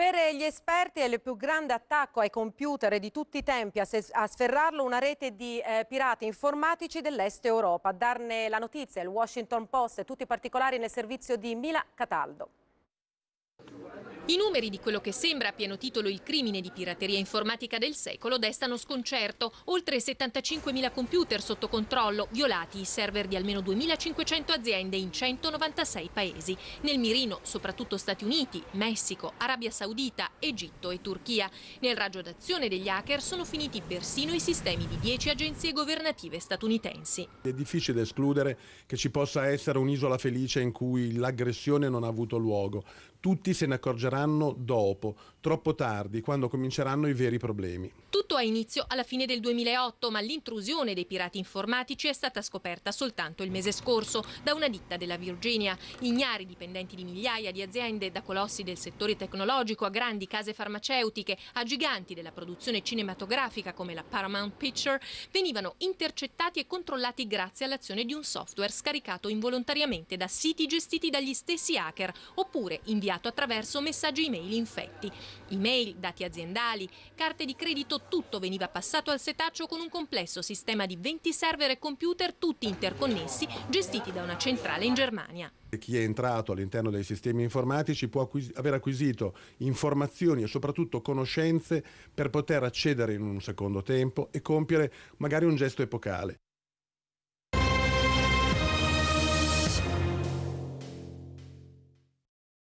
Per gli esperti è il più grande attacco ai computer di tutti i tempi a sferrarlo una rete di eh, pirati informatici dell'est Europa. A darne la notizia il Washington Post e tutti i particolari nel servizio di Mila Cataldo. I numeri di quello che sembra a pieno titolo il crimine di pirateria informatica del secolo destano sconcerto. Oltre 75.000 computer sotto controllo, violati i server di almeno 2.500 aziende in 196 paesi. Nel mirino soprattutto Stati Uniti, Messico, Arabia Saudita, Egitto e Turchia. Nel raggio d'azione degli hacker sono finiti persino i sistemi di 10 agenzie governative statunitensi. È difficile escludere che ci possa essere un'isola felice in cui l'aggressione non ha avuto luogo. Tutti se ne accorgeranno dopo, troppo tardi, quando cominceranno i veri problemi. Tutto ha inizio alla fine del 2008, ma l'intrusione dei pirati informatici è stata scoperta soltanto il mese scorso da una ditta della Virginia. Ignari dipendenti di migliaia di aziende, da colossi del settore tecnologico a grandi case farmaceutiche, a giganti della produzione cinematografica come la Paramount Picture, venivano intercettati e controllati grazie all'azione di un software scaricato involontariamente da siti gestiti dagli stessi hacker oppure inviati inviato attraverso messaggi email infetti. Email, dati aziendali, carte di credito, tutto veniva passato al setaccio con un complesso sistema di 20 server e computer tutti interconnessi, gestiti da una centrale in Germania. Chi è entrato all'interno dei sistemi informatici può acquis aver acquisito informazioni e soprattutto conoscenze per poter accedere in un secondo tempo e compiere magari un gesto epocale.